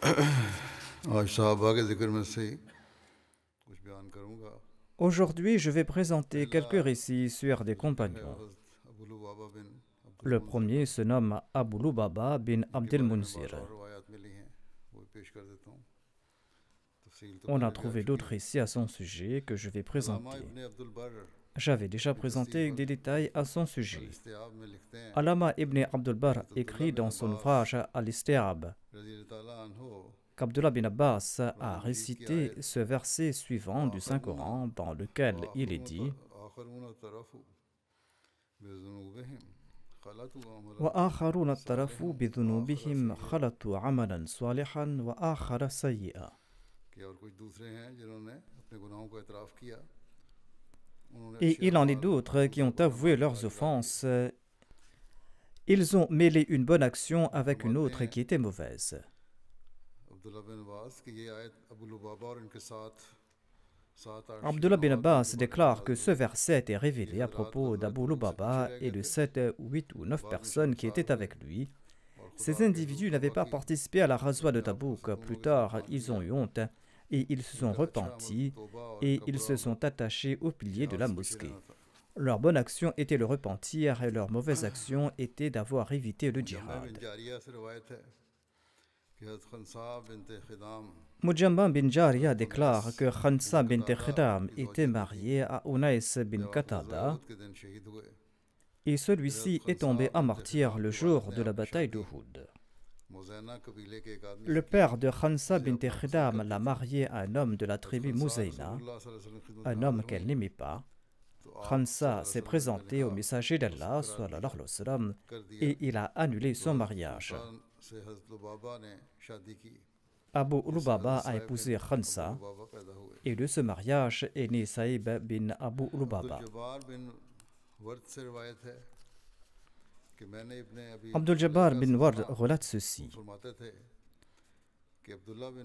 Ah, Aujourd'hui, je vais présenter quelques récits sur des compagnons. Le premier se nomme Aboulou Baba bin Abdel On a trouvé d'autres récits à son sujet que je vais présenter. J'avais déjà présenté des détails à son sujet. Alama ibn Abdulbar écrit dans son ouvrage Al-Istiab qu'Abdullah bin Abbas a récité ce verset suivant du Saint-Coran dans lequel il est dit et il en est d'autres qui ont avoué leurs offenses. Ils ont mêlé une bonne action avec une autre qui était mauvaise. Abdullah bin Abbas déclare que ce verset est révélé à propos d'Abu Baba et de 7, huit ou neuf personnes qui étaient avec lui. Ces individus n'avaient pas participé à la rasoie de Tabouk. Plus tard, ils ont eu honte et ils se sont repentis et ils se sont attachés aux piliers de la mosquée. Leur bonne action était le repentir et leur mauvaise action était d'avoir évité le djihad. Mujamba bin Jaria déclare que Khansa bin Khidam était marié à Unais bin Katada et celui-ci est tombé à martyr le jour de la bataille d'Uhud. Le père de Khansa bint Khidam l'a marié à un homme de la tribu Mouzaïna, un homme qu'elle n'aimait pas. Khansa s'est présenté au messager d'Allah et il a annulé son mariage. Abu Lubaba a épousé Khansa et de ce mariage est né Saïb bin Abu Lubaba. Abdul Jabbar bin Ward relate ceci.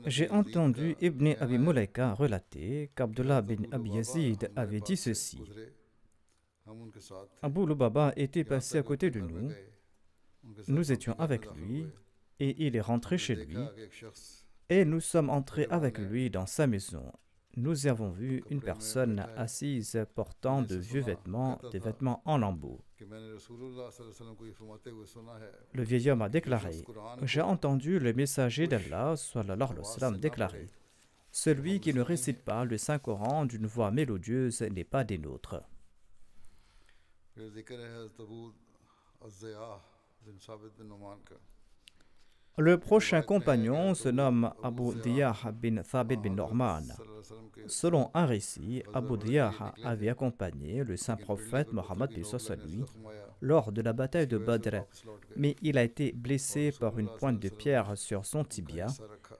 J'ai entendu Ibn Abi Mulaika relater qu'Abdullah bin Abi Yazid avait dit ceci. Abu Lubaba était passé à côté de nous, nous étions avec lui, et il est rentré chez lui, et nous sommes entrés avec lui dans sa maison, nous avons vu une personne assise portant de vieux vêtements, des vêtements en lambeaux. Le vieil homme a déclaré J'ai entendu le messager d'Allah déclarer Celui qui ne récite pas le Saint-Coran d'une voix mélodieuse n'est pas des nôtres. Le prochain compagnon se nomme Abu Diyah bin Thabit bin Norman. Selon un récit, Abu Diyah avait accompagné le saint prophète Mohammed lui lors de la bataille de Badr, mais il a été blessé par une pointe de pierre sur son tibia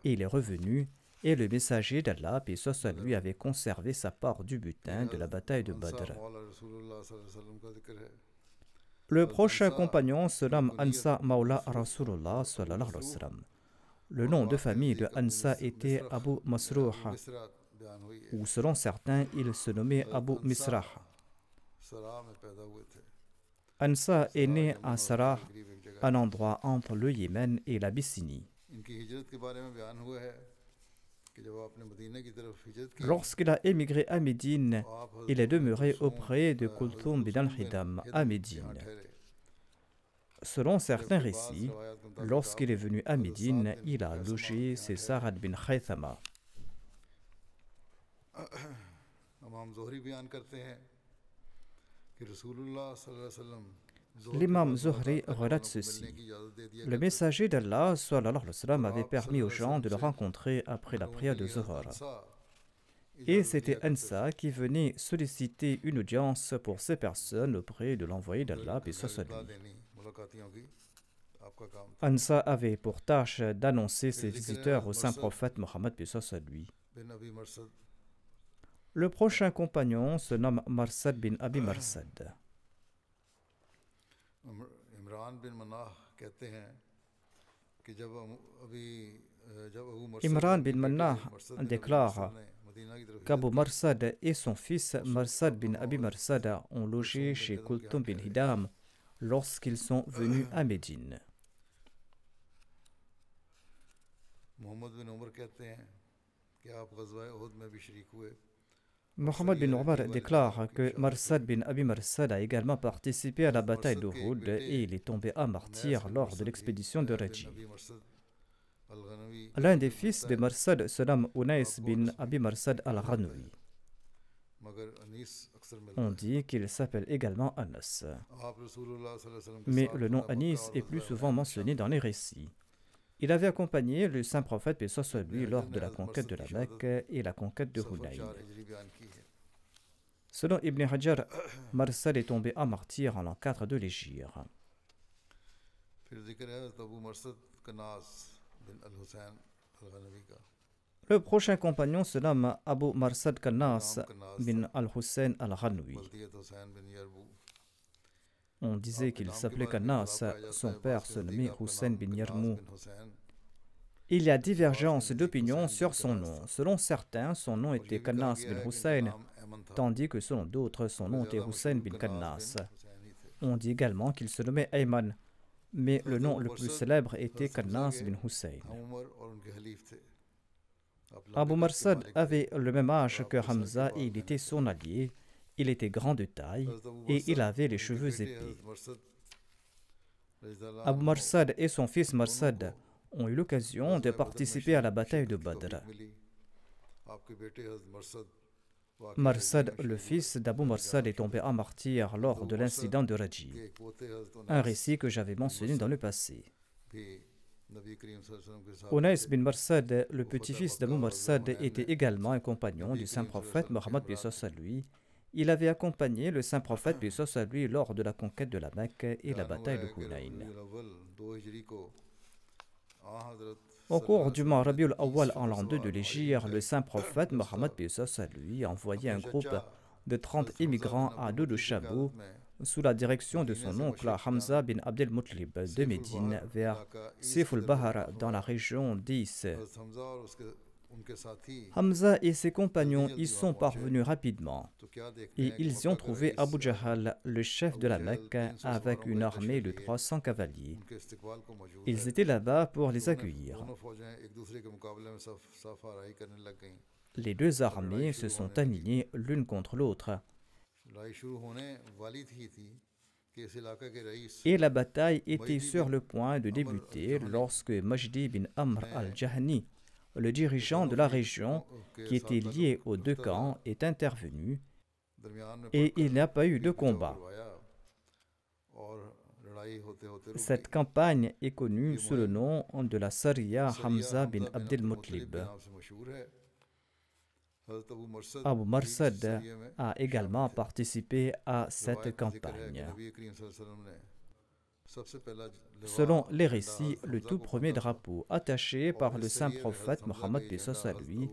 il est revenu et le messager d'Allah, paix lui, avait conservé sa part du butin de la bataille de Badr. Le euh, prochain compagnon se nomme Ansa Maula Rasulullah. Le nom de famille de Ansa était Abu Masruh, ou selon certains, il se nommait euh, Abu Misrah. Ansa est né à Sarah, un endroit entre le Yémen et l'Abyssinie. Lorsqu'il a émigré à Médine, il est demeuré auprès de Kultum bin al-Hidam à Médine. Selon certains récits, lorsqu'il est venu à Médine, il a logé ses Sarad bin Khaythama. L'imam Zuhri relate ceci. Le messager d'Allah avait permis aux gens de le rencontrer après la prière de Zuhra. Et c'était Ansa qui venait solliciter une audience pour ces personnes auprès de l'envoyé d'Allah et Ansa avait pour tâche d'annoncer ses visiteurs au saint prophète Mohammed à lui. Le prochain compagnon se nomme Marsad bin Abi Marsad. Imran bin Manah déclare qu'Abu Marsad et son fils Marsad bin Abi Marsad ont logé chez Kultum bin Hidam lorsqu'ils sont venus à Médine. Mohammed bin Omar déclare que Marsad bin Abi Marsad a également participé à la bataille d'Uhud et il est tombé à martyr lors de l'expédition de Raji. L'un des fils de Marsad se nomme Unais bin Abi Marsad al-Ghanoui. On dit qu'il s'appelle également Anas. Mais le nom Anis est plus souvent mentionné dans les récits. Il avait accompagné le saint prophète, paix soit lui, lors de la conquête de la Mecque et la conquête de Hunayn. Selon Ibn Hajar, Marsad est tombé à martyr en l'encadre de l'Égypte. Le prochain compagnon se nomme Abu Marsad Kanas bin al-Hussein al ghanoui on disait qu'il s'appelait Kanas, son père se nommait Hussein bin Yarmou. Il y a divergence d'opinion sur son nom. Selon certains, son nom était Kanas bin Hussein, tandis que selon d'autres, son nom était Hussein bin Kanas. On dit également qu'il se nommait Ayman, mais le nom le plus célèbre était Kanas bin Hussein. Abu Marsad avait le même âge que Hamza et il était son allié. Il était grand de taille et il avait les cheveux épais. Euh, Abu Marsad et son fils Marsad ont eu l'occasion de participer à la bataille de Badr. Euh, Marsad, le fils d'Abu Marsad, est tombé en martyr lors de l'incident de Raji, euh, un récit que j'avais mentionné dans le passé. Onais bin Marsad, le petit-fils d'Abu Marsad, était également un compagnon du Saint-Prophète Mohammed lui il avait accompagné le saint prophète, ah. puis à lui, lors de la conquête de la Mecque et la ah, bataille de Hunayn. Au cours du mois Rabiul Awal en l'an 2 de l'Égypte, le saint prophète Mohammed à lui envoyé un groupe de 30 immigrants à Chabou sous la direction de son oncle Hamza bin Abdel Moutlib de Médine vers Siful Bahar dans la région 10. Hamza et ses compagnons y sont parvenus rapidement et ils y ont trouvé Abu Jahal, le chef de la Mecque, avec une armée de 300 cavaliers. Ils étaient là-bas pour les accueillir. Les deux armées se sont alignées l'une contre l'autre. Et la bataille était sur le point de débuter lorsque Majdi bin Amr al-Jahni, le dirigeant de la région, qui était lié aux deux camps, est intervenu et il n'y a pas eu de combat. Cette campagne est connue sous le nom de la Saria Hamza bin Abdel Mutlib. Abu Marsad a également participé à cette campagne. Selon les récits, le tout premier drapeau attaché par le saint euh, prophète Mohammed à lui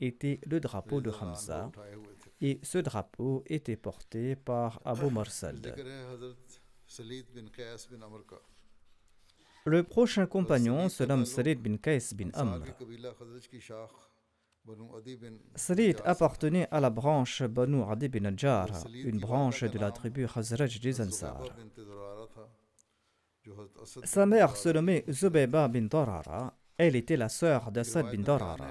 était le drapeau de Hamza, et ce drapeau était porté par Abu Marsal. Le prochain compagnon se nomme Salid bin Qais bin Amr. Salid appartenait à la branche Banu Adi bin Najjar, une branche de la tribu Khazraj des Ansar. Sa mère se nommait Zubayba bin Darara. Elle était la sœur d'Assad bin Darara.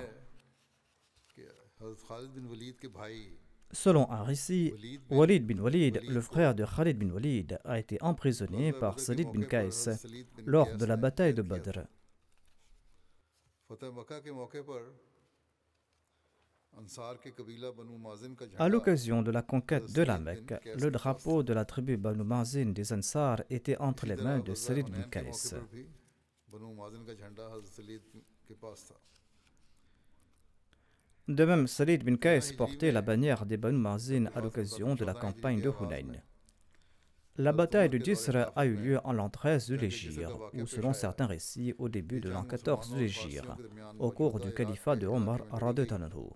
Selon un récit, Walid bin Walid, le frère de Khalid bin Walid, a été emprisonné par Salid bin Qais lors de la bataille de Badr. À l'occasion de la conquête de la Mecque, le drapeau de la tribu Banu Mazin des Ansars était entre les mains de Salid bin Qais. De même, Salid bin Kais portait la bannière des Banu Mazin à l'occasion de la campagne de Hunayn. La bataille de Disr a eu lieu en l'an 13 de l'Égir, ou selon certains récits au début de l'an 14 de l'Égir, au cours du califat de Omar Radetanadou.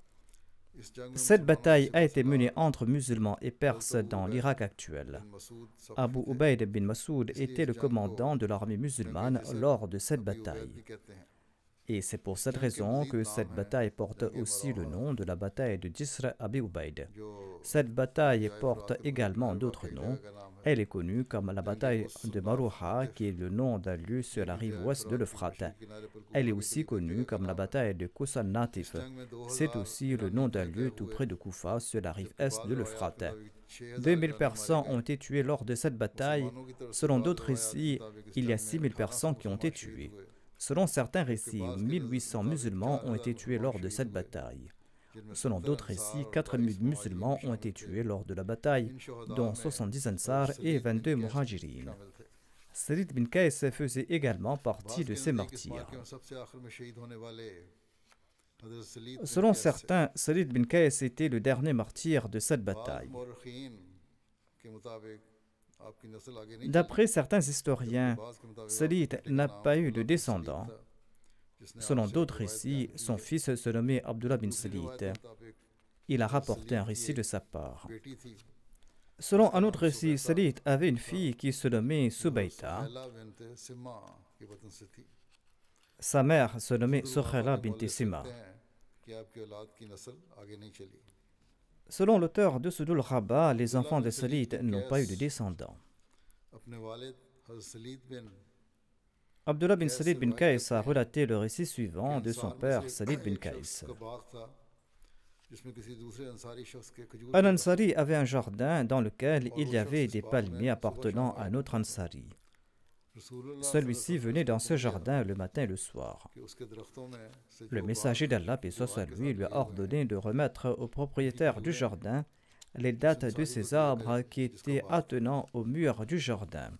Cette bataille a été menée entre musulmans et perses dans l'Irak actuel. Abu Ubaid bin Masoud était le commandant de l'armée musulmane lors de cette bataille. Et c'est pour cette raison que cette bataille porte aussi le nom de la bataille de Jisr Abi Ubaid. Cette bataille porte également d'autres noms, elle est connue comme la bataille de Marouha, qui est le nom d'un lieu sur la rive ouest de l'Euphrate. Elle est aussi connue comme la bataille de Kousan Natif. C'est aussi le nom d'un lieu tout près de Koufa, sur la rive est de l'Euphrate. 2000 personnes ont été tuées lors de cette bataille. Selon d'autres récits, il y a 6000 personnes qui ont été tuées. Selon certains récits, 1800 musulmans ont été tués lors de cette bataille. Selon d'autres récits, 4 musulmans ont été tués lors de la bataille, dont 70 ansars et 22 Muhajirines. Salid bin Kays faisait également partie de ces martyrs. Selon certains, Salid bin Kays était le dernier martyr de cette bataille. D'après certains historiens, Salit n'a pas eu de descendants Selon d'autres récits, son fils se nommait Abdullah bin Salit. Il a rapporté un récit de sa part. Selon un autre récit, Salit avait une fille qui se nommait Subaita. Sa mère se nommait Sokhela bin Sima. Selon l'auteur de Sudul rabat, les enfants de Salit n'ont pas eu de descendants. Abdullah bin Salid bin Kais a relaté le récit suivant de son père Salid bin Kais. Un Ansari avait un jardin dans lequel il y avait des palmiers appartenant à un autre Ansari. Celui-ci venait dans ce jardin le matin et le soir. Le messager d'Allah, lui, lui a ordonné de remettre au propriétaire du jardin les dates de ces arbres qui étaient attenants au mur du jardin.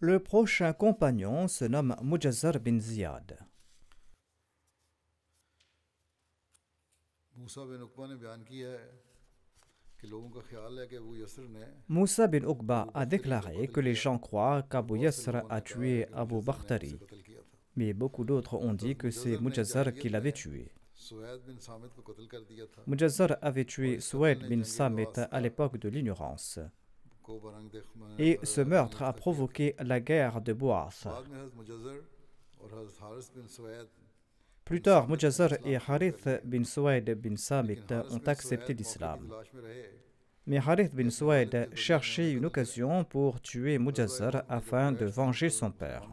Le prochain compagnon se nomme Mujazzar bin Ziyad. Moussa bin Uqba a déclaré que les gens croient qu'Abu Yasr a tué Abu Bakhtari, mais beaucoup d'autres ont dit que c'est Mujazzar qui l'avait tué. Mujazzar avait tué Soued bin Samit à l'époque de l'ignorance. Et ce meurtre a provoqué la guerre de Boath. Plus tard, Mujazzar et Harith bin Suaid bin Samit ont accepté l'islam. Mais Harith bin Suaid cherchait une occasion pour tuer Mujazzar afin de venger son père.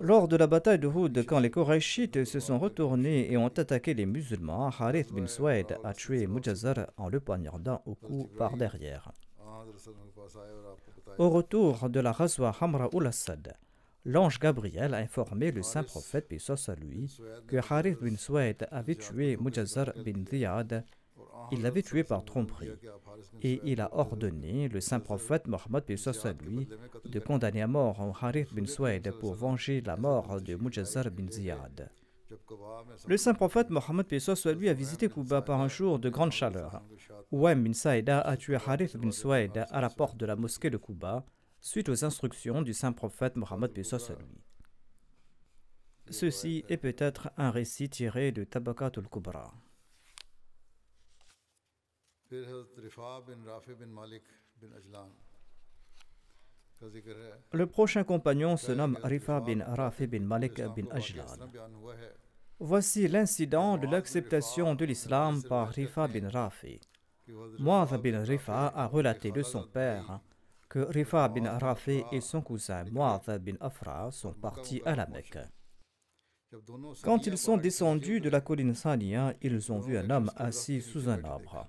Lors de la bataille de Houd, quand les Korachites se sont retournés et ont attaqué les musulmans, Harith bin Suaid a tué Mujazar en le poignardant au cou par derrière. Au retour de la raswa Hamra ul Assad, l'ange Gabriel a informé le saint prophète, puis à lui, que Harith bin Suaid avait tué Mujazar bin Ziyad il l'avait tué par tromperie et il a ordonné le saint prophète Mohammed lui de condamner à mort Harith bin Suaid pour venger la mort de Mujazzar bin Ziyad. Le saint prophète Mohammed lui a visité Kuba par un jour de grande chaleur. Ouem bin Saïda a tué Harith bin Suaid à la porte de la mosquée de Kuba suite aux instructions du saint prophète Mohammed lui. Ceci est peut-être un récit tiré de Tabakat al-Kubra. Le prochain compagnon se nomme Rifa bin Rafi bin Malik bin Ajlan. Voici l'incident de l'acceptation de l'islam par Rifa bin Rafi. Muad bin Rifa a relaté de son père que Rifa bin Rafi et son cousin Muad bin Afra sont partis à la Mecque. Quand ils sont descendus de la colline Sania, ils ont vu un homme assis sous un arbre.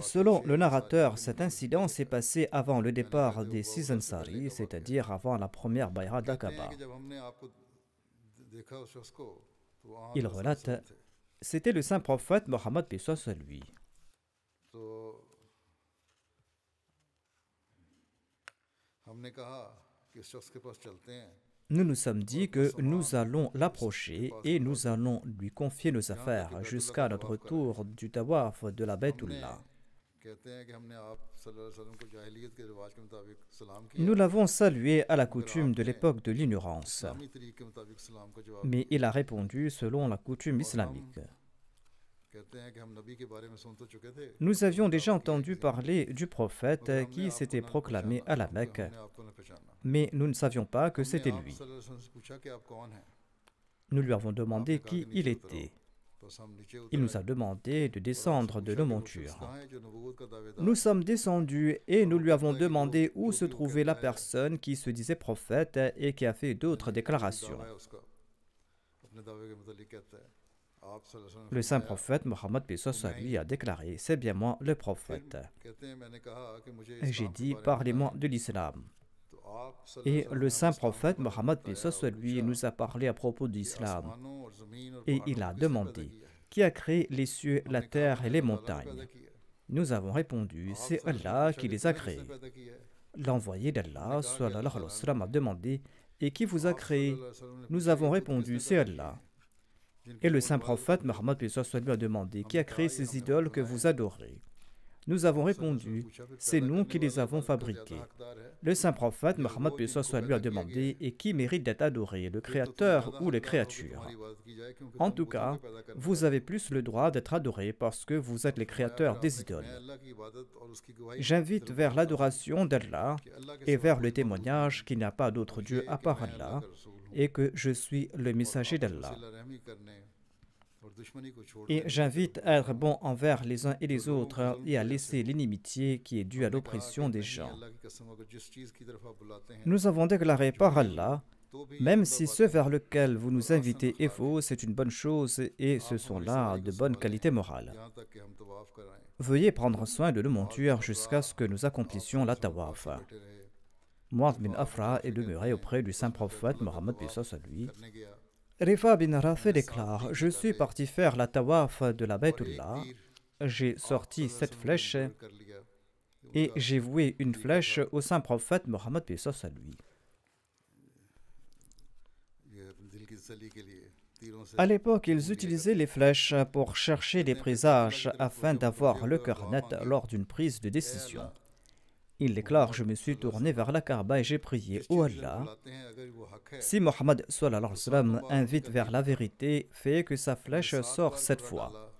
Selon le narrateur, cet incident s'est passé avant le départ des six c'est-à-dire avant la première Bayra d'Aqaba. Il relate C'était le saint prophète Mohammed Bissos lui nous nous sommes dit que nous allons l'approcher et nous allons lui confier nos affaires jusqu'à notre retour du tawaf de la Baitullah. Nous l'avons salué à la coutume de l'époque de l'ignorance, mais il a répondu selon la coutume islamique. Nous avions déjà entendu parler du prophète qui s'était proclamé à la Mecque, mais nous ne savions pas que c'était lui. Nous lui avons demandé qui il était. Il nous a demandé de descendre de nos montures. Nous sommes descendus et nous lui avons demandé où se trouvait la personne qui se disait prophète et qui a fait d'autres déclarations. Le saint prophète Mohammed lui a déclaré C'est bien moi le prophète. J'ai dit Parlez-moi de l'islam. Et le saint prophète Mohammed lui nous a parlé à propos de l'Islam. Et il a demandé Qui a créé les cieux, la terre et les montagnes Nous avons répondu C'est Allah qui les a créés. L'envoyé d'Allah a demandé Et qui vous a créé Nous avons répondu C'est Allah. Et le saint prophète Mohammed lui a demandé Qui a créé ces idoles que vous adorez Nous avons répondu C'est nous qui les avons fabriquées. Le saint prophète Mohammed lui a demandé Et qui mérite d'être adoré, le créateur ou les créatures En tout cas, vous avez plus le droit d'être adoré parce que vous êtes les créateurs des idoles. J'invite vers l'adoration d'Allah et vers le témoignage qu'il n'y a pas d'autre Dieu à part Allah et que je suis le messager d'Allah. Et j'invite à être bon envers les uns et les autres et à laisser l'inimitié qui est due à l'oppression des gens. Nous avons déclaré par Allah, même si ce vers lequel vous nous invitez est faux, c'est une bonne chose et ce sont là de bonnes qualités morales. Veuillez prendre soin de nos montures jusqu'à ce que nous accomplissions la tawaf. Mouad bin Afra est demeuré auprès du saint prophète Mohammed à lui. Rifa bin Rafé déclare Je suis parti faire la tawaf de la Baytullah. J'ai sorti cette flèche et j'ai voué une flèche au saint prophète Mohammed à lui. À l'époque, ils utilisaient les flèches pour chercher des présages afin d'avoir le cœur net lors d'une prise de décision. Il déclare Je me suis tourné vers la Kaaba et j'ai prié oh Allah. Si Mohammed invite vers la vérité, fais que sa flèche sort cette fois.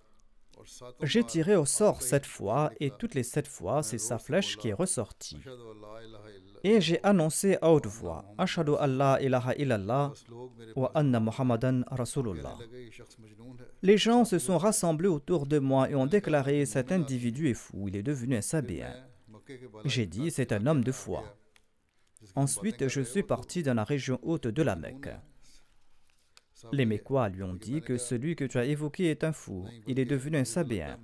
J'ai tiré au sort cette fois et toutes les sept fois, c'est sa flèche qui est ressortie. Et j'ai annoncé à haute voix Ashadu Allah ilaha illallah wa anna Muhammadan Rasulullah. Les gens se sont rassemblés autour de moi et ont déclaré Cet individu est fou, il est devenu un sabéen. J'ai dit, c'est un homme de foi. Ensuite, je suis parti dans la région haute de la Mecque. Les Mécois lui ont dit que celui que tu as évoqué est un fou, il est devenu un sabéen.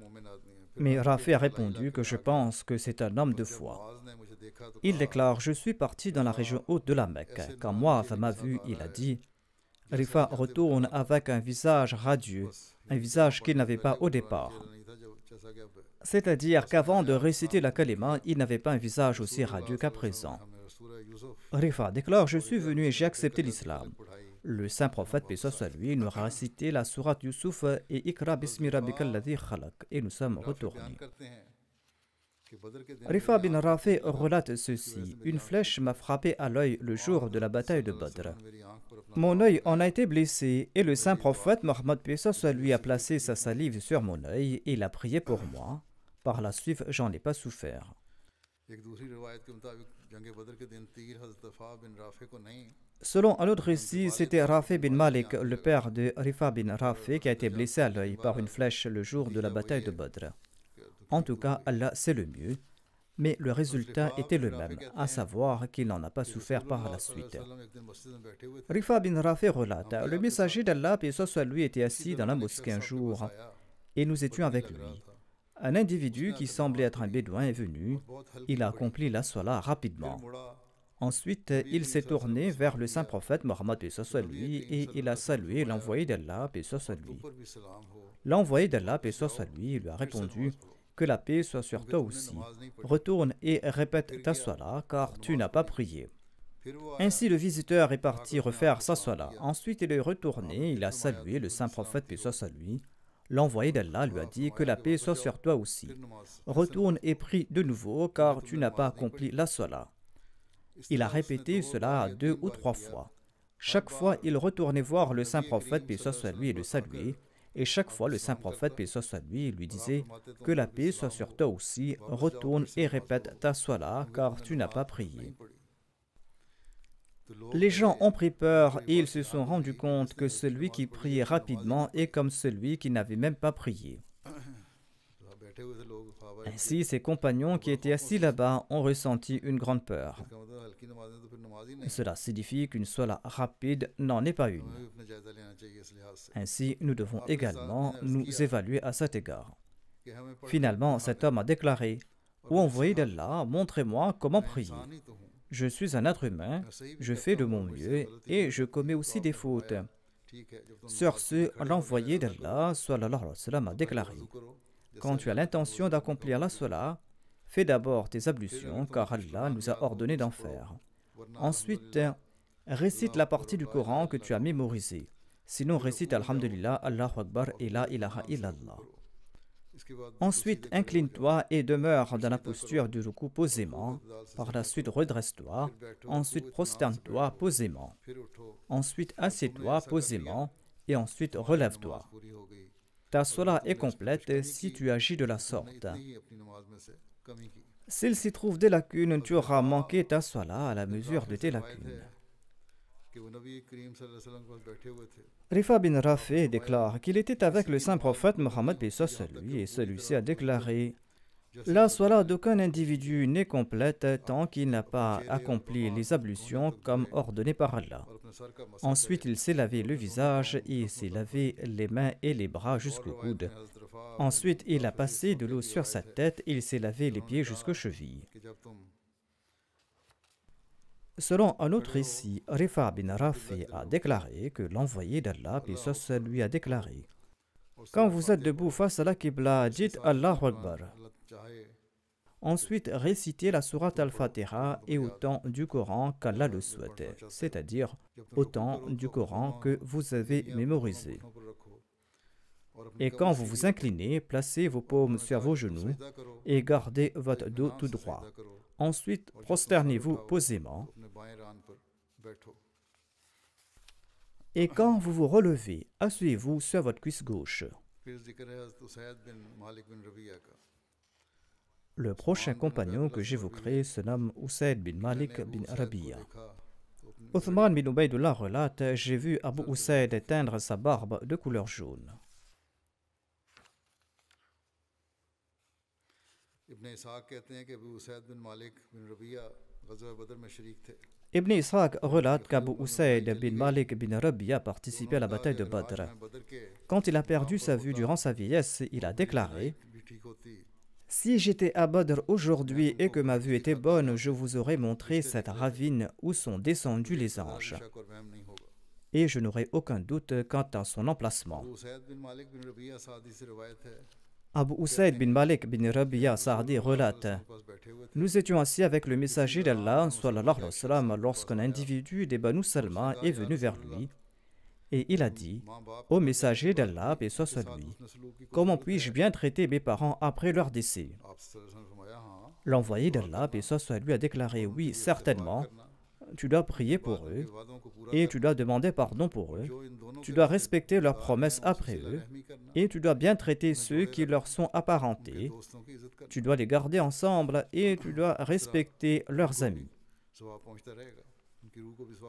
Mais Rafi a répondu que je pense que c'est un homme de foi. Il déclare Je suis parti dans la région haute de la Mecque. Quand Moav m'a vu, il a dit Rifa retourne avec un visage radieux, un visage qu'il n'avait pas au départ. C'est-à-dire qu'avant de réciter la kalima, il n'avait pas un visage aussi radieux qu'à présent. Rifa déclare Je suis venu et j'ai accepté l'islam. Le saint prophète, paix soit lui, nous a récité la sourate Yusuf et Ikra bismi khalaq, et nous sommes retournés. Rifa bin Rafi relate ceci Une flèche m'a frappé à l'œil le jour de la bataille de Badr. Mon œil en a été blessé et le saint prophète Mohammed Pesos lui a placé sa salive sur mon œil et il a prié pour moi. Par la suite, j'en ai pas souffert. Selon un autre récit, c'était Rafé bin Malik, le père de Rifa bin Rafé, qui a été blessé à l'œil par une flèche le jour de la bataille de Badr. En tout cas, Allah c'est le mieux mais le résultat était le même, à savoir qu'il n'en a pas souffert par la suite. Rifa bin Rafi relate Le messager d'Allah, et lui, était assis dans la mosquée un jour, et nous étions avec lui. Un individu qui semblait être un bédouin est venu. Il a accompli la solat rapidement. Ensuite, il s'est tourné vers le saint prophète Mohammed lui et il a salué l'envoyé d'Allah lui. L'envoyé d'Allah lui lui a répondu que la paix soit sur toi aussi. Retourne et répète ta salah, car tu n'as pas prié. Ainsi, le visiteur est parti refaire sa sola. Ensuite, il est retourné, il a salué le saint prophète, puis soit sur L'envoyé d'Allah lui a dit que la paix soit sur toi aussi. Retourne et prie de nouveau, car tu n'as pas accompli la salah. Il a répété cela deux ou trois fois. Chaque fois, il retournait voir le saint prophète, puis soit sur lui, et le saluait. Et chaque fois, le saint prophète, paix soit lui, lui disait Que la paix soit sur toi aussi, retourne et répète ta là, car tu n'as pas prié. Les gens ont pris peur et ils se sont rendus compte que celui qui priait rapidement est comme celui qui n'avait même pas prié. Ainsi, ses compagnons qui étaient assis là-bas ont ressenti une grande peur. Cela signifie qu'une sola rapide n'en est pas une. Ainsi, nous devons également nous évaluer à cet égard. Finalement, cet homme a déclaré Ô envoyé d'Allah, montrez-moi comment prier. Je suis un être humain, je fais de mon mieux et je commets aussi des fautes. Sur ce, l'envoyé d'Allah a déclaré Quand tu as l'intention d'accomplir la cela, fais d'abord tes ablutions car Allah nous a ordonné d'en faire. Ensuite, récite la partie du Coran que tu as mémorisée. Sinon, récite Alhamdulillah, Allahu Akbar et La ilaha illallah. Ensuite, incline-toi et demeure dans la posture du ruku posément. Par la suite, redresse-toi. Ensuite, prosterne-toi posément. Ensuite, assieds-toi posément. Et ensuite, relève-toi. Ta sola est complète si tu agis de la sorte. S'il s'y trouve des lacunes, tu auras manqué ta salah à la mesure de tes lacunes. Rifa bin Rafi déclare qu'il était avec le saint prophète Mohammed lui et celui-ci a déclaré La salah d'aucun individu n'est complète tant qu'il n'a pas accompli les ablutions comme ordonné par Allah. Ensuite, il s'est lavé le visage et s'est lavé les mains et les bras jusqu'au coude. Ensuite, il a passé de l'eau sur sa tête et il s'est lavé les pieds jusqu'aux chevilles. Selon un autre récit, Rifa bin Rafi a déclaré que l'envoyé d'Allah, puis lui a déclaré Quand vous êtes debout face à la Qibla, dites Allahu Akbar. Ensuite, récitez la sourate Al-Fatiha et autant du Coran qu'Allah le souhaitait, c'est-à-dire autant du Coran que vous avez mémorisé. Et quand vous vous inclinez, placez vos paumes sur vos genoux et gardez votre dos tout droit. Ensuite, prosternez-vous posément. Et quand vous vous relevez, asseyez-vous sur votre cuisse gauche. Le prochain compagnon que j'évoquerai se nomme Usaid bin Malik bin Rabia. Othman bin Ubaidullah relate J'ai vu Abu Usaid éteindre sa barbe de couleur jaune. Ibn Ishaq relate qu'Abu Usaid bin Malik bin a participé à la bataille de Badr. Quand il a perdu sa vue durant sa vieillesse, il a déclaré Si j'étais à Badr aujourd'hui et que ma vue était bonne, je vous aurais montré cette ravine où sont descendus les anges. Et je n'aurais aucun doute quant à son emplacement. Abu Usaid bin Malik bin Rabia Sardi relate Nous étions assis avec le messager d'Allah lorsqu'un individu des Banu Salma est venu vers lui et il a dit Ô messager d'Allah, et lui, comment puis-je bien traiter mes parents après leur décès L'envoyé d'Allah, et soit lui, a déclaré Oui, certainement, tu dois prier pour eux et tu dois demander pardon pour eux. Tu dois respecter leurs promesses après eux et tu dois bien traiter ceux qui leur sont apparentés. Tu dois les garder ensemble et tu dois respecter leurs amis.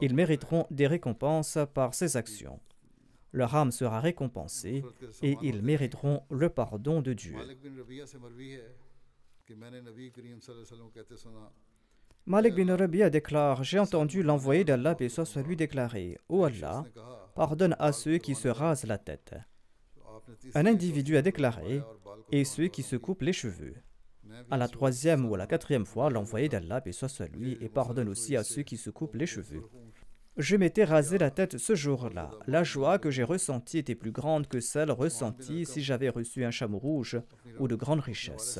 Ils mériteront des récompenses par ces actions. Leur âme sera récompensée et ils mériteront le pardon de Dieu. Malik bin a déclare J'ai entendu l'envoyé d'Allah, et soit lui déclarer Oh Allah, pardonne à ceux qui se rasent la tête. Un individu a déclaré Et ceux qui se coupent les cheveux. À la troisième ou à la quatrième fois, l'envoyé d'Allah, et soit lui, et pardonne aussi à ceux qui se coupent les cheveux. Je m'étais rasé la tête ce jour-là. La joie que j'ai ressentie était plus grande que celle ressentie si j'avais reçu un chameau rouge ou de grandes richesses.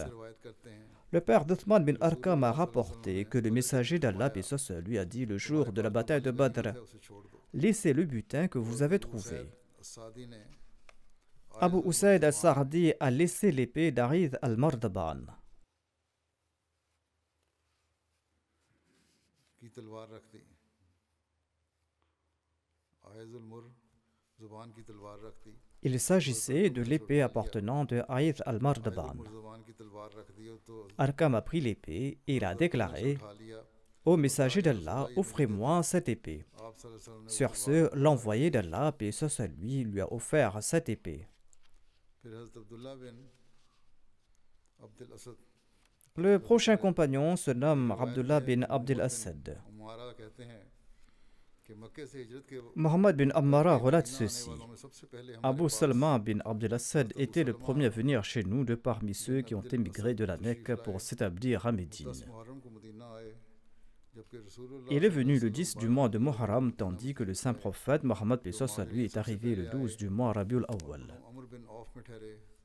Le père d'Othman bin Arkam a rapporté que le messager d'Allah lui a dit le jour de la bataille de Badr Laissez le butin que vous avez trouvé. Abu Usaid al-Sardi a laissé l'épée d'Arid al-Mardaban. Il s'agissait de l'épée appartenant de Aïd al-Mardaban. Arkam a pris l'épée et il a déclaré Ô messager d'Allah, offrez-moi cette épée. Sur ce, l'envoyé d'Allah, paix sur celui, lui a offert cette épée. Le prochain compagnon se nomme Abdullah bin Abdel Assad. Mohammed bin Ammara relate ceci. Abu Salman bin Abdel Assad était le premier à venir chez nous de parmi ceux qui ont émigré de la Mecque pour s'établir à Médine. Il est venu le 10 du mois de Muharram, tandis que le saint prophète Mohammed lui est arrivé le 12 du mois Rabiul Awal.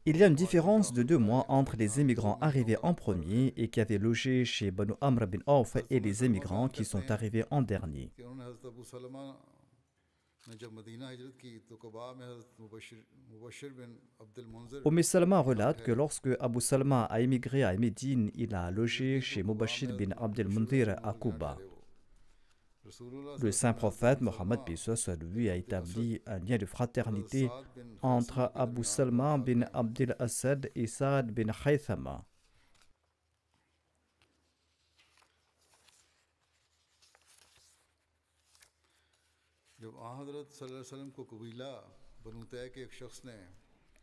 Il y a une différence de deux mois entre les immigrants arrivés en premier et qui avaient logé chez Banu Amr bin Auf et les émigrants qui sont arrivés en dernier. Oumé Salma relate que lorsque Abu Salma a émigré à Médine, il a logé chez Mubashir bin Abdel Mundir à Kuba. Le saint prophète Mohammed lui a établi un lien de fraternité entre Abu Salman bin Abdel Assad et Saad bin Khaythama.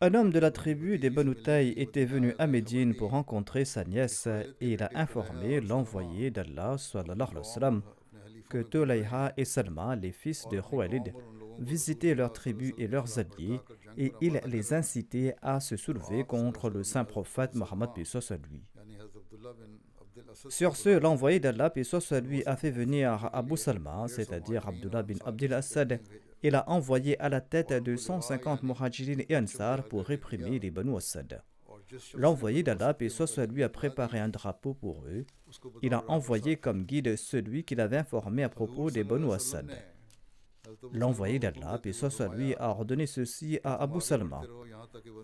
Un homme de la tribu des Banu était venu à Médine pour rencontrer sa nièce et il a informé l'envoyé d'Allah que Tolaïha et Salma, les fils de Khualid, visitaient leurs tribus et leurs alliés et ils les incitaient à se soulever contre le saint prophète Mohammed Bissos Sur ce, l'envoyé d'Allah Bissos à lui a fait venir Abu Salma, c'est-à-dire Abdullah bin Abdul Assad, et l'a envoyé à la tête de 150 Muhajirin et Ansar pour réprimer les Banu Assad. L'envoyé d'Allah, et soit lui, a préparé un drapeau pour eux. Il a envoyé comme guide celui qu'il avait informé à propos des Banu Assad. L'envoyé d'Allah, et soit lui, a ordonné ceci à Abu Salma.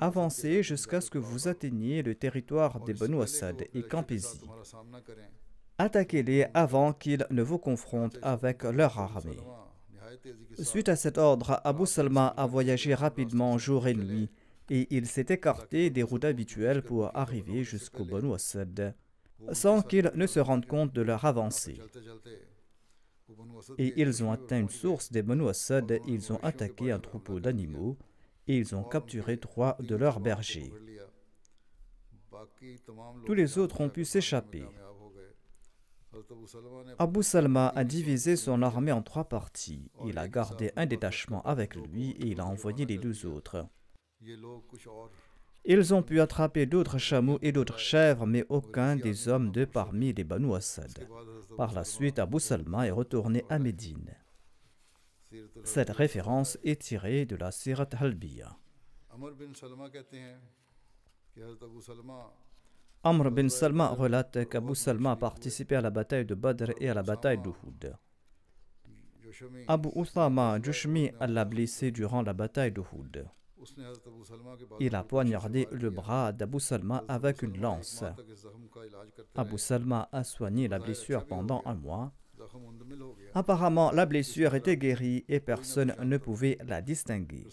Avancez jusqu'à ce que vous atteigniez le territoire des Banu Assad et campez-y. Attaquez-les avant qu'ils ne vous confrontent avec leur armée. Suite à cet ordre, Abu Salma a voyagé rapidement jour et nuit et il s'est écarté des routes habituelles pour arriver jusqu'au Banu Asad, sans qu'ils ne se rendent compte de leur avancée. Et ils ont atteint une source des Banu Asad, ils ont attaqué un troupeau d'animaux et ils ont capturé trois de leurs bergers. Tous les autres ont pu s'échapper. Abu Salma a divisé son armée en trois parties. Il a gardé un détachement avec lui et il a envoyé les deux autres. Ils ont pu attraper d'autres chameaux et d'autres chèvres, mais aucun des hommes de parmi les Banu Assad. Par la suite, Abu Salma est retourné à Médine. Cette référence est tirée de la Sirat Halbiya. Amr bin Salma relate qu'Abu Salma a participé à la bataille de Badr et à la bataille d'Uhud. Abu Uthama Jushmi l'a blessé durant la bataille d'Uhud. Il a poignardé le bras d'Abu Salma avec une lance. Abu Salma a soigné la blessure pendant un mois. Apparemment, la blessure était guérie et personne ne pouvait la distinguer.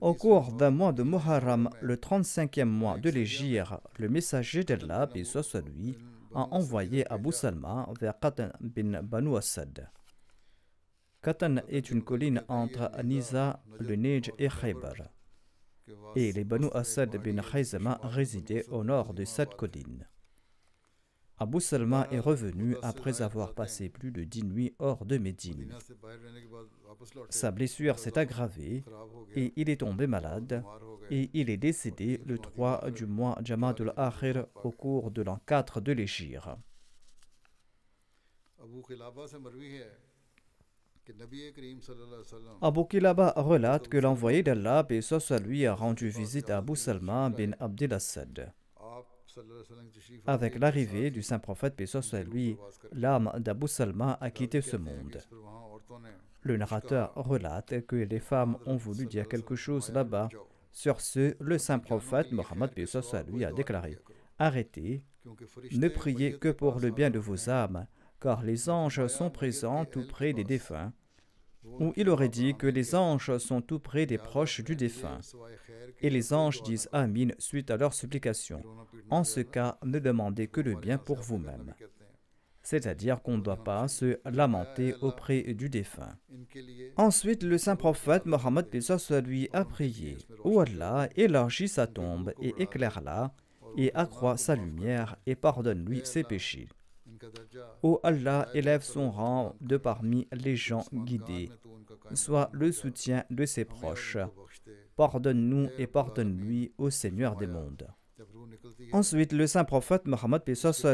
Au cours d'un mois de Muharram, le 35e mois de l'Égir, le messager d'Allah, et soit lui, a envoyé Abu Salma vers Qatan bin Banu Asad. Katan est une colline entre Niza, le Nij et Khaybar. Et les Banu Asad bin Khayzama résidaient au nord de cette colline. Abu Salma est revenu après avoir passé plus de dix nuits hors de Médine. Sa blessure s'est aggravée et il est tombé malade et il est décédé le 3 du mois Jamad al-Akhir au cours de l'an 4 de l'Échir. Abu Kilaba relate que l'envoyé d'Allah, paix lui, a rendu visite à Abu Salma bin Abdel Assad. Avec l'arrivée du Saint-Prophète, paix lui, l'âme d'Abu Salma a quitté ce monde. Le narrateur relate que les femmes ont voulu dire quelque chose là-bas. Sur ce, le Saint-Prophète, Mohammed, lui, a déclaré Arrêtez, ne priez que pour le bien de vos âmes car les anges sont présents tout près des défunts. Ou il aurait dit que les anges sont tout près des proches du défunt. Et les anges disent Amin suite à leur supplication. En ce cas, ne demandez que le bien pour vous-même. C'est-à-dire qu'on ne doit pas se lamenter auprès du défunt. Ensuite, le saint prophète Mohammed lui a prié Ô Allah, élargis sa tombe et éclaire-la, et accrois sa lumière et pardonne-lui ses péchés. Ô Allah, élève son rang de parmi les gens guidés. soit le soutien de ses proches. Pardonne-nous et pardonne-lui, au Seigneur des mondes. Ensuite, le saint prophète Mohammed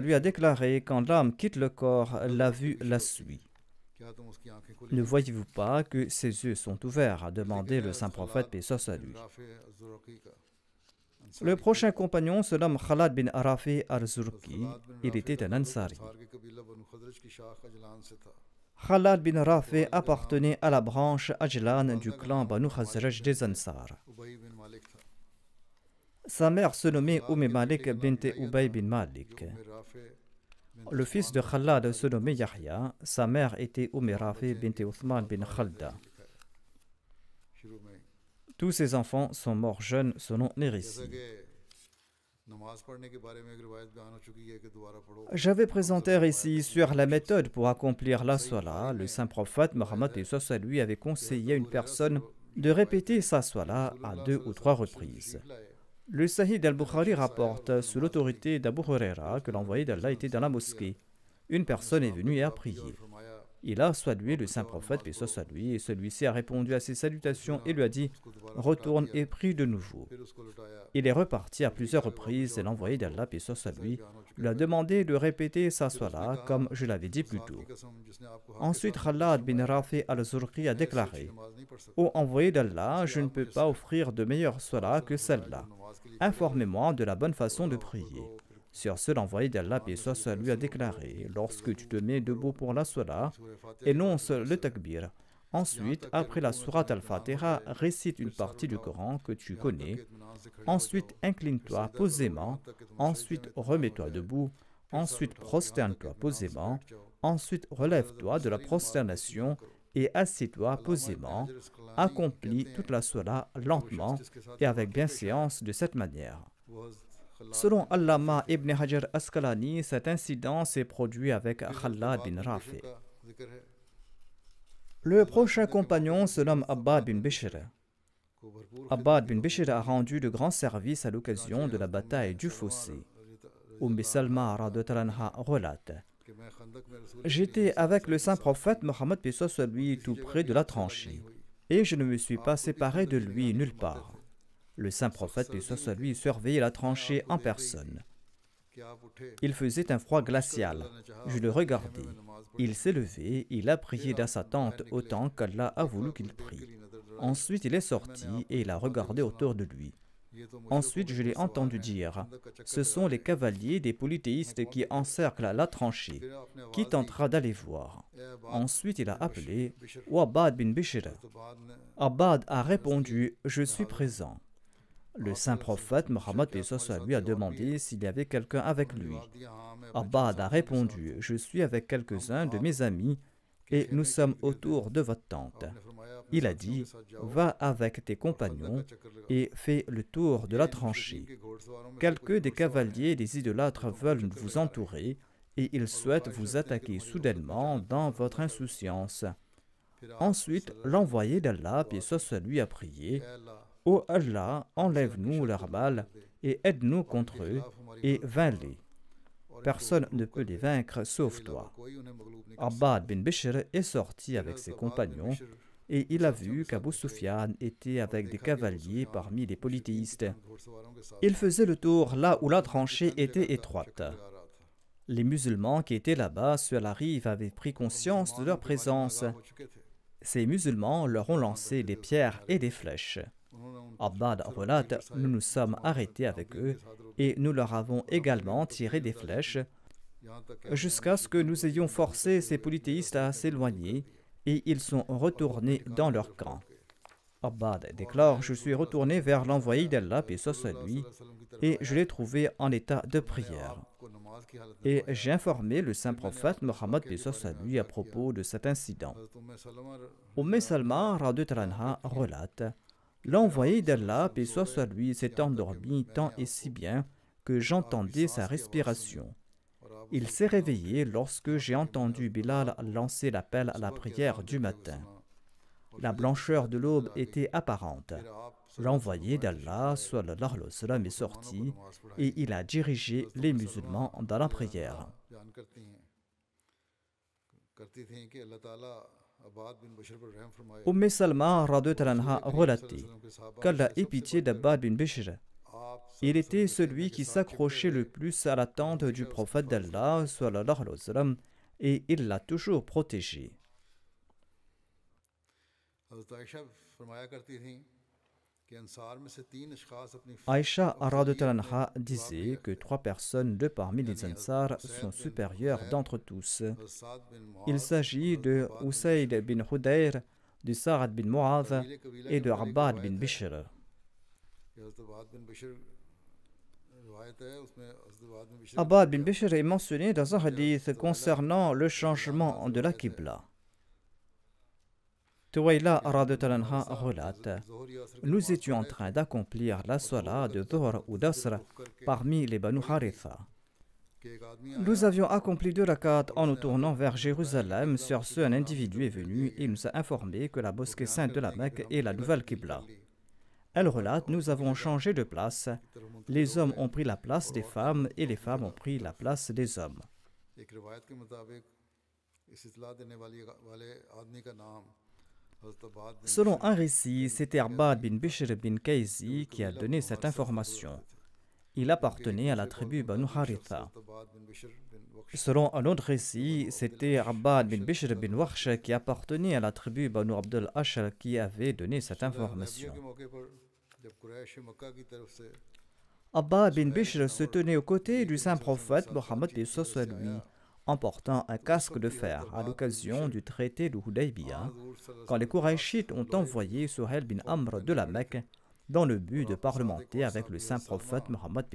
lui a déclaré Quand l'âme quitte le corps, la vue la suit. Ne voyez-vous pas que ses yeux sont ouverts a demandé le saint prophète upon lui. Le prochain compagnon se nomme Khalad bin Arafi al Il était un Ansari. Khalad bin Rafi appartenait à la branche Ajlan du clan Banu Khazraj des Ansar. Sa mère se nommait Oumé Malik bint Ubay bin Malik. Le fils de Khalad se nommait Yahya, sa mère était Oumé Rafi bint Uthman bin Khalda. Tous ses enfants sont morts jeunes selon les récits. J'avais présenté ici sur la méthode pour accomplir la Salah. Le saint prophète Mohammed lui avait conseillé à une personne de répéter sa Salah à deux ou trois reprises. Le Sahih al-Bukhari rapporte, sous l'autorité d'Abu Huraira, que l'envoyé d'Allah était dans la mosquée. Une personne est venue et a prié. Il a salué le saint prophète, paix soit lui, et celui-ci a répondu à ses salutations et lui a dit Retourne et prie de nouveau. Il est reparti à plusieurs reprises et l'envoyé d'Allah, paix soit lui, lui a demandé de répéter sa salah comme je l'avais dit plus tôt. Ensuite, Khalad bin Rafi al-Zurqi a déclaré Ô envoyé d'Allah, je ne peux pas offrir de meilleure salah que celle-là. Informez-moi de la bonne façon de prier. Sur ce, l'envoyé d'Allah, paix lui a déclaré Lorsque tu te mets debout pour la surah, énonce le takbir. Ensuite, après la sourate al-Fatiha, récite une partie du Coran que tu connais. Ensuite, incline-toi posément. Ensuite, remets-toi debout. Ensuite, prosterne-toi posément. Ensuite, relève-toi de la prosternation et assieds-toi posément. Accomplis toute la surah lentement et avec bienséance de cette manière. Selon Allama ibn Hajar Asqalani, cet incident s'est produit avec Khalad bin Rafi. Le prochain compagnon se nomme Abbad bin Bishr. Abbad bin Bishr a rendu de grands services à l'occasion de la bataille du fossé. Umm Salma relate J'étais avec le saint prophète Mohammed lui tout près de la tranchée, et je ne me suis pas séparé de lui nulle part. Le saint prophète et soit lui surveillait la tranchée en personne. Il faisait un froid glacial. Je le regardais. Il s'est levé, il a prié dans sa tente autant qu'Allah a voulu qu'il prie. Ensuite, il est sorti et il a regardé autour de lui. Ensuite, je l'ai entendu dire Ce sont les cavaliers des polythéistes qui encerclent la tranchée. Qui tentera d'aller voir Ensuite, il a appelé Wabad bin Bishr » Abad a répondu Je suis présent. Le saint prophète Mohammed lui a demandé s'il y avait quelqu'un avec lui. Abad a répondu Je suis avec quelques-uns de mes amis et nous sommes autour de votre tente. Il a dit Va avec tes compagnons et fais le tour de la tranchée. Quelques des cavaliers des idolâtres veulent vous entourer et ils souhaitent vous attaquer soudainement dans votre insouciance. Ensuite, l'envoyé d'Allah, et soit lui, a prié Ô Allah, enlève-nous leurs balles et aide-nous contre eux et vainc les Personne ne peut les vaincre sauf toi. Abad bin Bishr est sorti avec ses compagnons et il a vu qu'Abu Sufyan était avec des cavaliers parmi les polythéistes. Il faisait le tour là où la tranchée était étroite. Les musulmans qui étaient là-bas sur la rive avaient pris conscience de leur présence. Ces musulmans leur ont lancé des pierres et des flèches. Abad relate Nous nous sommes arrêtés avec eux et nous leur avons également tiré des flèches jusqu'à ce que nous ayons forcé ces polythéistes à s'éloigner et ils sont retournés dans leur camp. Abad déclare Je suis retourné vers l'envoyé d'Allah, et et je l'ai trouvé en état de prière. Et j'ai informé le saint prophète Mohammed lui à propos de cet incident. Umm L'envoyé d'Allah, paix soit sur lui, s'est endormi tant et si bien que j'entendais sa respiration. Il s'est réveillé lorsque j'ai entendu Bilal lancer l'appel à la prière du matin. La blancheur de l'aube était apparente. L'envoyé d'Allah est sorti et il a dirigé les musulmans dans la prière. Umm Salma relatait qu'Allah ait pitié d'Abbad bin Bishr. Il était celui qui s'accrochait le plus à la tente du prophète d'Allah et il l'a toujours protégé. Aïcha Aradotalanha disait que trois personnes de parmi les Ansar sont supérieures d'entre tous. Il s'agit de Usaid bin Hudayr, de Sa'ad bin Mu'adh et de Abbad bin Bishr. Abad bin Bishr est mentionné dans un hadith concernant le changement de la Qibla. Ceux-là Radetalanha relate Nous étions en train d'accomplir la Salah de Dhor ou d'Asr parmi les Banu Haritha. Nous avions accompli deux rakats en nous tournant vers Jérusalem. Sur ce, un individu est venu et nous a informé que la bosquée sainte de la Mecque est la nouvelle Qibla. Elle relate Nous avons changé de place. Les hommes ont pris la place des femmes et les femmes ont pris la place des hommes. Selon un récit, c'était Abad bin Bishr bin Qaisi qui a donné cette information. Il appartenait à la tribu Banu Haritha. Selon un autre récit, c'était Abad bin Bishr bin Warsha qui appartenait à la tribu Banu Abdul Ashal qui avait donné cette information. Abba bin Bishr se tenait aux côtés du saint prophète Mohammed lui Emportant portant un casque de fer à l'occasion du traité de Hudaybiyah, quand les Qurayshites ont envoyé Suhail bin Amr de la Mecque dans le but de parlementer avec le saint prophète Mohammed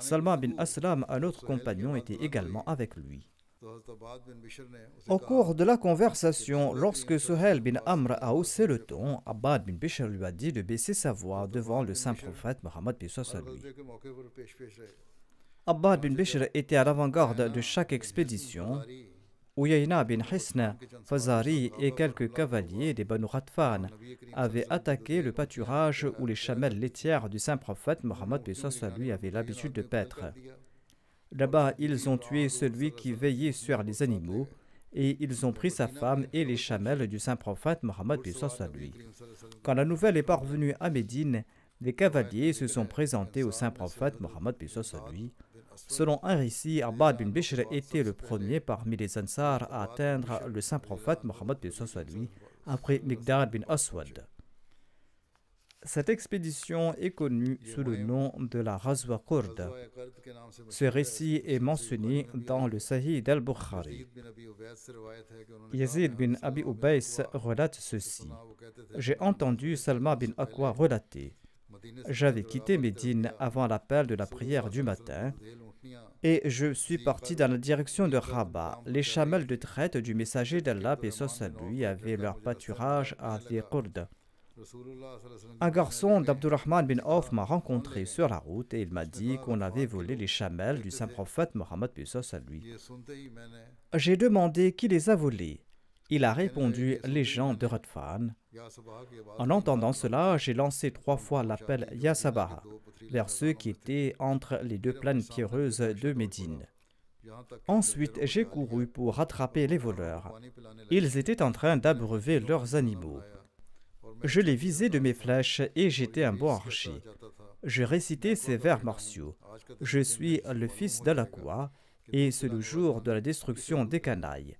Salman bin Aslam, un autre compagnon, était également avec lui. Au cours de la conversation, lorsque Suhail bin Amr a haussé le ton, Abad bin Bishr lui a dit de baisser sa voix devant le saint prophète Mohammed Abba bin Bishr était à l'avant-garde de chaque expédition. Yaina bin Hisna, Fazari et quelques cavaliers des Banu Ratfan avaient attaqué le pâturage où les chamelles laitières du Saint-Prophète Mohammed lui avaient l'habitude de paître. Là-bas, ils ont tué celui qui veillait sur les animaux et ils ont pris sa femme et les chamelles du Saint-Prophète Mohammed lui. Quand la nouvelle est parvenue à Médine, les cavaliers se sont présentés au Saint-Prophète Mohammed lui Selon un récit, Abad bin Bishr était le premier parmi les Ansar à atteindre le saint prophète Mohammed lui après Migdar bin Aswad. Cette expédition est connue sous le nom de la Razwa Kurd. Ce récit est mentionné dans le Sahih dal bukhari Yazid bin Abi Ubays relate ceci. J'ai entendu Salma bin Akwa relater. J'avais quitté Médine avant l'appel de la prière du matin et je suis parti dans la direction de Rabat. Les chamelles de traite du messager d'Allah, Pesos à lui, avaient leur pâturage à Zirqurd. Un garçon d'Abdurrahman bin Auf m'a rencontré sur la route et il m'a dit qu'on avait volé les chamelles du Saint-Prophète Mohammed à lui. J'ai demandé qui les a volés. Il a répondu les gens de Radfan. En entendant cela, j'ai lancé trois fois l'appel Yasabaha vers ceux qui étaient entre les deux plaines pierreuses de Médine. Ensuite, j'ai couru pour rattraper les voleurs. Ils étaient en train d'abreuver leurs animaux. Je les visais de mes flèches et j'étais un bon archer. Je récitais ces vers martiaux. Je suis le fils d'Alakoua et c'est le jour de la destruction des canailles.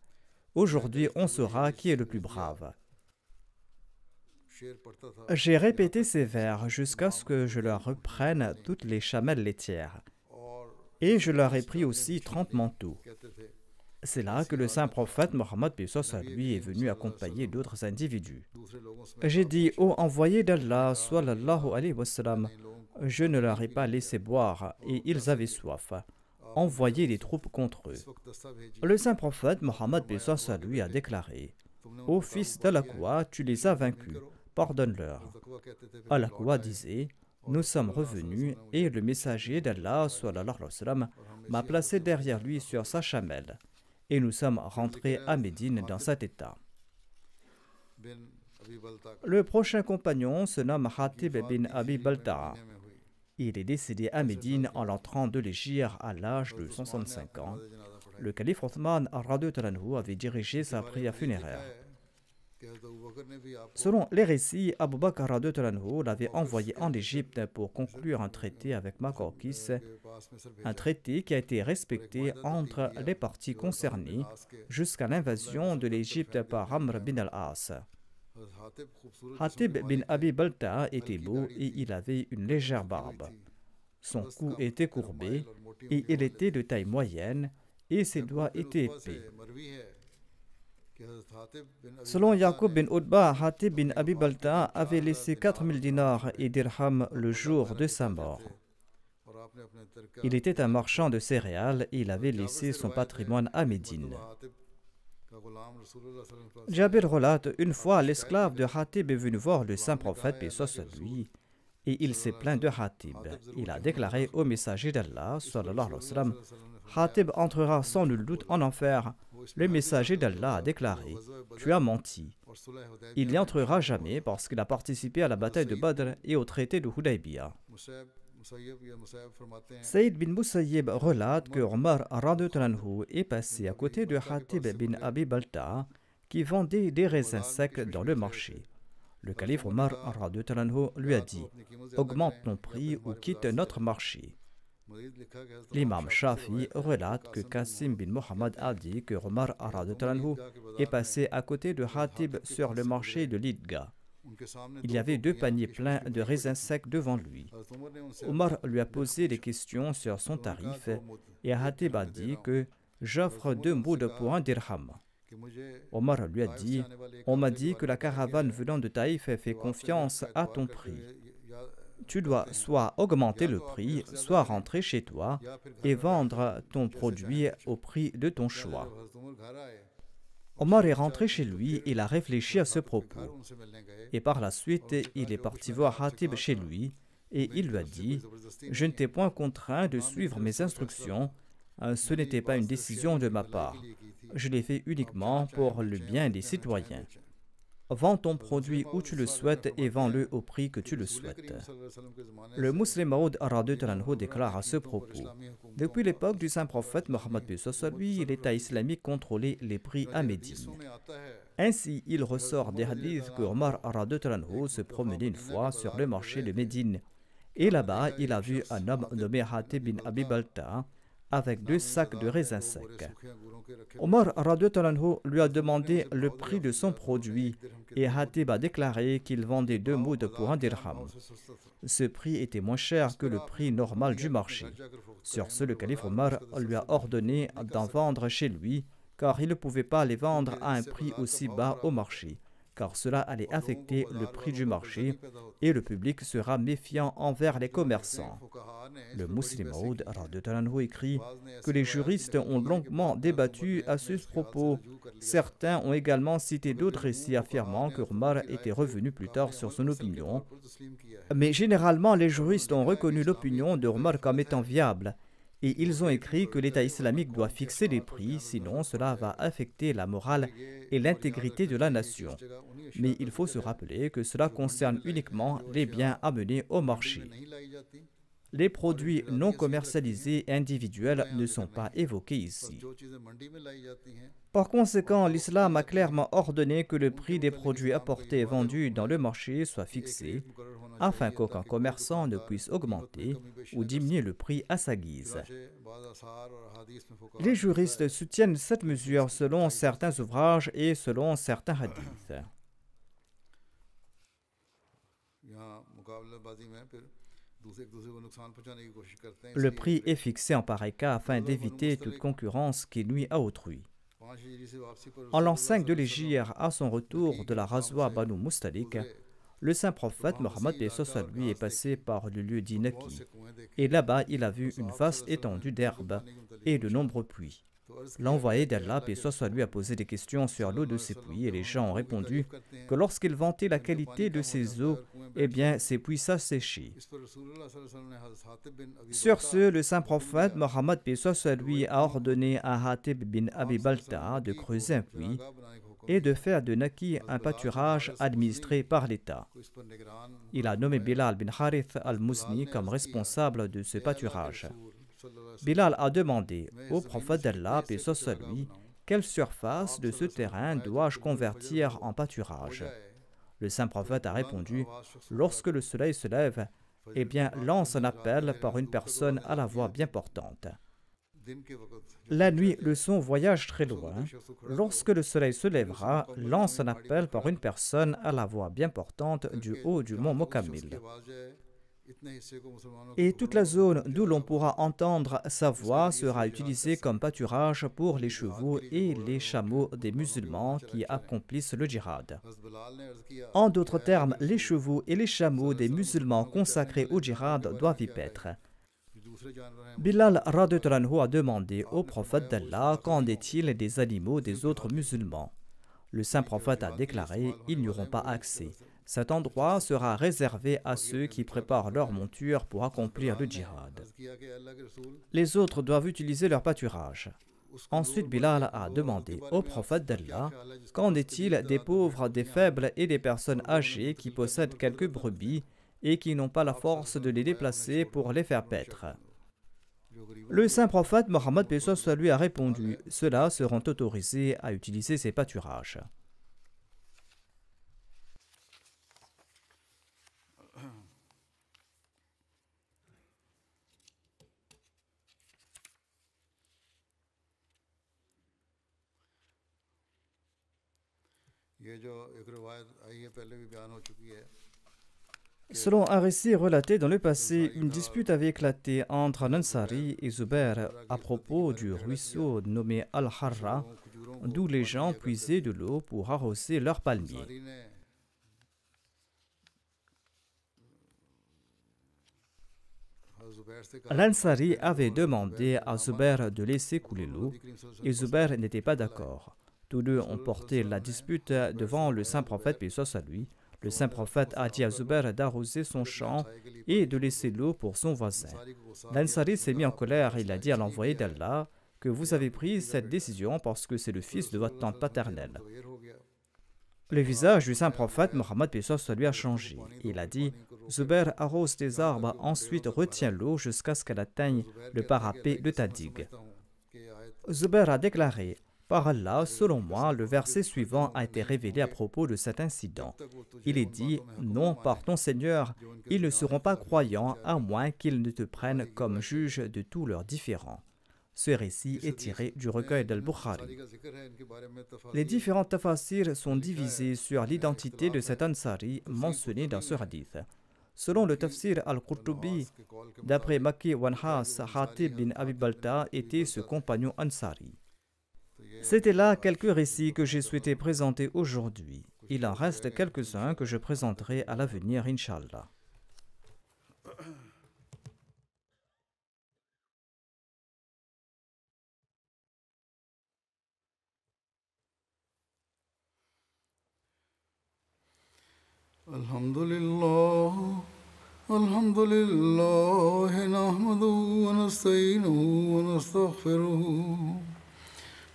Aujourd'hui, on saura qui est le plus brave. J'ai répété ces vers jusqu'à ce que je leur reprenne toutes les chamelles laitières. Et je leur ai pris aussi 30 manteaux. C'est là que le saint prophète Mohammed à lui est venu accompagner d'autres individus. J'ai dit, ô envoyé d'Allah, Allah je ne leur ai pas laissé boire et ils avaient soif. Envoyez des troupes contre eux. Le saint prophète Mohammed lui a déclaré Ô fils d'Allah, tu les as vaincus pardonne-leur. Al-Aqwa disait Nous sommes revenus et le messager d'Allah m'a placé derrière lui sur sa chamelle et nous sommes rentrés à Médine dans cet état. Le prochain compagnon se nomme Hatib bin Abi Balta. Il est décédé à Médine en l'entrant de l'égir à l'âge de 65 ans. Le calife Othman avait dirigé sa prière funéraire. Selon les récits, Abu Bakr l'avait envoyé en Égypte pour conclure un traité avec Makorkis, un traité qui a été respecté entre les parties concernées jusqu'à l'invasion de l'Égypte par Amr bin al-As. Hatib bin Abi Balta était beau et il avait une légère barbe. Son cou était courbé et il était de taille moyenne et ses doigts étaient épais. Selon Yaqub bin Udba, Hatib bin Abi Balta avait laissé 4000 dinars et dirhams le jour de sa mort. Il était un marchand de céréales et il avait laissé son patrimoine à Médine. Jabir relate une fois l'esclave de Hatib est venu voir le saint prophète et soit lui et il s'est plaint de Hatib. Il a déclaré au messager d'Allah Hatib entrera sans nul doute en enfer le messager d'Allah a déclaré Tu as menti. Il n'y entrera jamais parce qu'il a participé à la bataille de Badr et au traité de Hudaybiyah. Saïd bin Musayyib relate que Omar est passé à côté de Hatib bin Abi Balta qui vendait des raisins secs dans le marché. Le calife Omar lui a dit Augmente ton prix ou quitte notre marché. L'imam Shafi relate que Qasim bin Mohammed a dit que Omar Talanhu est passé à côté de Hatib sur le marché de Lidga. Il y avait deux paniers pleins de raisins secs devant lui. Omar lui a posé des questions sur son tarif et Hatib a dit que j'offre deux moudes pour un dirham. Omar lui a dit On m'a dit que la caravane venant de Taïf fait confiance à ton prix tu dois soit augmenter le prix, soit rentrer chez toi et vendre ton produit au prix de ton choix. Omar est rentré chez lui, il a réfléchi à ce propos. Et par la suite, il est parti voir Hatib chez lui et il lui a dit Je ne t'ai point contraint de suivre mes instructions, euh, ce n'était pas une décision de ma part. Je l'ai fait uniquement pour le bien des citoyens. Vends ton produit où tu le souhaites et vends-le au prix que tu le souhaites. Le musulman Maud Aradut déclare à ce propos Depuis l'époque du Saint-Prophète Mohammed lui, l'État islamique contrôlait les prix à Médine. Ainsi, il ressort des hadiths que Omar Aradut se promenait une fois sur le marché de Médine. Et là-bas, il a vu un homme nommé Hatib bin Abi Balta avec deux sacs de raisins secs. Omar lui a demandé le prix de son produit et Hatib a déclaré qu'il vendait deux mouds pour un dirham. Ce prix était moins cher que le prix normal du marché. Sur ce, le calife Omar lui a ordonné d'en vendre chez lui car il ne pouvait pas les vendre à un prix aussi bas au marché car cela allait affecter le prix du marché et le public sera méfiant envers les commerçants. Le Muslim Maud écrit que les juristes ont longuement débattu à ce propos. Certains ont également cité d'autres récits affirmant que Omar était revenu plus tard sur son opinion. Mais généralement, les juristes ont reconnu l'opinion de Omar comme étant viable et ils ont écrit que l'État islamique doit fixer les prix, sinon cela va affecter la morale et l'intégrité de la nation. Mais il faut se rappeler que cela concerne uniquement les biens amenés au marché. Les produits non commercialisés individuels ne sont pas évoqués ici. Par conséquent, l'islam a clairement ordonné que le prix des produits apportés et vendus dans le marché soit fixé afin qu'aucun commerçant ne puisse augmenter ou diminuer le prix à sa guise. Les juristes soutiennent cette mesure selon certains ouvrages et selon certains hadiths. Le prix est fixé en pareil cas afin d'éviter toute concurrence qui nuit à autrui. En l'an 5 de l'Égypte, à son retour de la Razwa Banu Mustalik, le saint prophète Mohammed lui est passé par le lieu d'Inaki. Et là-bas, il a vu une vaste étendue d'herbe et de nombreux puits. L'envoyé d'Allah, et lui, a posé des questions sur l'eau de ses puits et les gens ont répondu que lorsqu'il vantait la qualité de ces eaux, eh bien, ces puits s'asséchaient. Sur ce, le saint prophète Mohammed, paix lui, a ordonné à Hatib bin Abi Balta de creuser un puits et de faire de Naki un pâturage administré par l'État. Il a nommé Bilal bin Harith al-Musni comme responsable de ce pâturage. Bilal a demandé au prophète d'Allah, et soit lui, quelle surface de ce terrain dois-je convertir en pâturage Le saint prophète a répondu, lorsque le soleil se lève, eh bien lance un appel par une personne à la voix bien portante. La nuit, le son voyage très loin. Lorsque le soleil se lèvera, lance un appel par une personne à la voix bien portante du haut du mont Mokamil. Et toute la zone d'où l'on pourra entendre sa voix sera utilisée comme pâturage pour les chevaux et les chameaux des musulmans qui accomplissent le djihad. En d'autres termes, les chevaux et les chameaux des musulmans consacrés au djihad doivent y paître. Bilal Radetranhu a demandé au prophète d'Allah qu'en est-il des animaux des autres musulmans. Le saint euh, prophète a déclaré Ils n'y auront pas accès. Cet endroit sera réservé à ceux qui préparent leur monture pour accomplir le djihad. Les autres doivent utiliser leur pâturage. Ensuite, Bilal a demandé au prophète d'Allah Qu'en est-il des pauvres, des faibles et des personnes âgées qui possèdent quelques brebis et qui n'ont pas la force de les déplacer pour les faire paître Le saint prophète Mohammed lui a répondu Ceux-là seront autorisés à utiliser ces pâturages. Selon un récit relaté dans le passé, une dispute avait éclaté entre Nansari et Zubair à propos du ruisseau nommé Al-Harra, d'où les gens puisaient de l'eau pour arroser leurs palmiers. L'Ansari avait demandé à Zubair de laisser couler l'eau et Zubair n'était pas d'accord. Tous deux ont porté la dispute euh, devant le saint prophète, paix à lui. Le saint prophète a dit à Zubair d'arroser son champ et de laisser l'eau pour son voisin. L'ansari s'est mis en colère. Il a dit à l'envoyé d'Allah que vous avez pris cette décision parce que c'est le fils de votre tante paternelle. Le visage du saint prophète Mohammed à lui a changé. Il a dit Zubair arrose des arbres, ensuite retient l'eau jusqu'à ce qu'elle atteigne le parapet de Tadig ». Zouber a déclaré par Allah, selon moi, le verset suivant a été révélé à propos de cet incident. Il est dit Non par ton Seigneur, ils ne seront pas croyants à moins qu'ils ne te prennent comme juge de tous leurs différends. Ce récit est tiré du recueil d'Al-Bukhari. Les différents tafsirs sont divisés sur l'identité de cet Ansari mentionné dans ce hadith. Selon le tafsir al-Qurtubi, d'après Maki Wanhas, Hatib bin Abi Balta était ce compagnon Ansari. C'était là quelques récits que j'ai souhaité présenter aujourd'hui. Il en reste quelques-uns que je présenterai à l'avenir, Inshallah.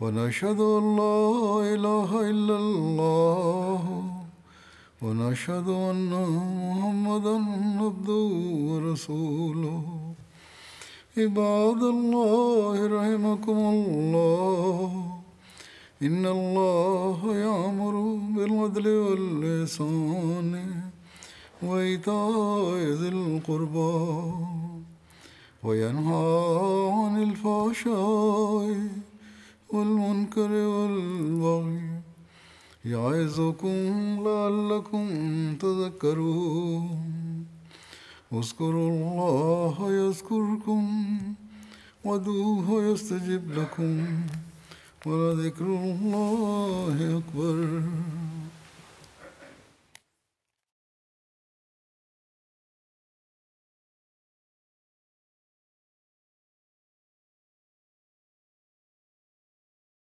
ونشهد أن لا إله إلا الله ونشهد أن محمدا عبده ورسوله عباد الله رحمكم الله إن الله يأمر بالعدل والإحسان وإيتاء ذي القربى وينهى عن الفحشاء والمنكر والبغي يعظكم لعلكم تذكرون اذكروا الله يذكركم ودوه يستجب لكم ولذكر الله أكبر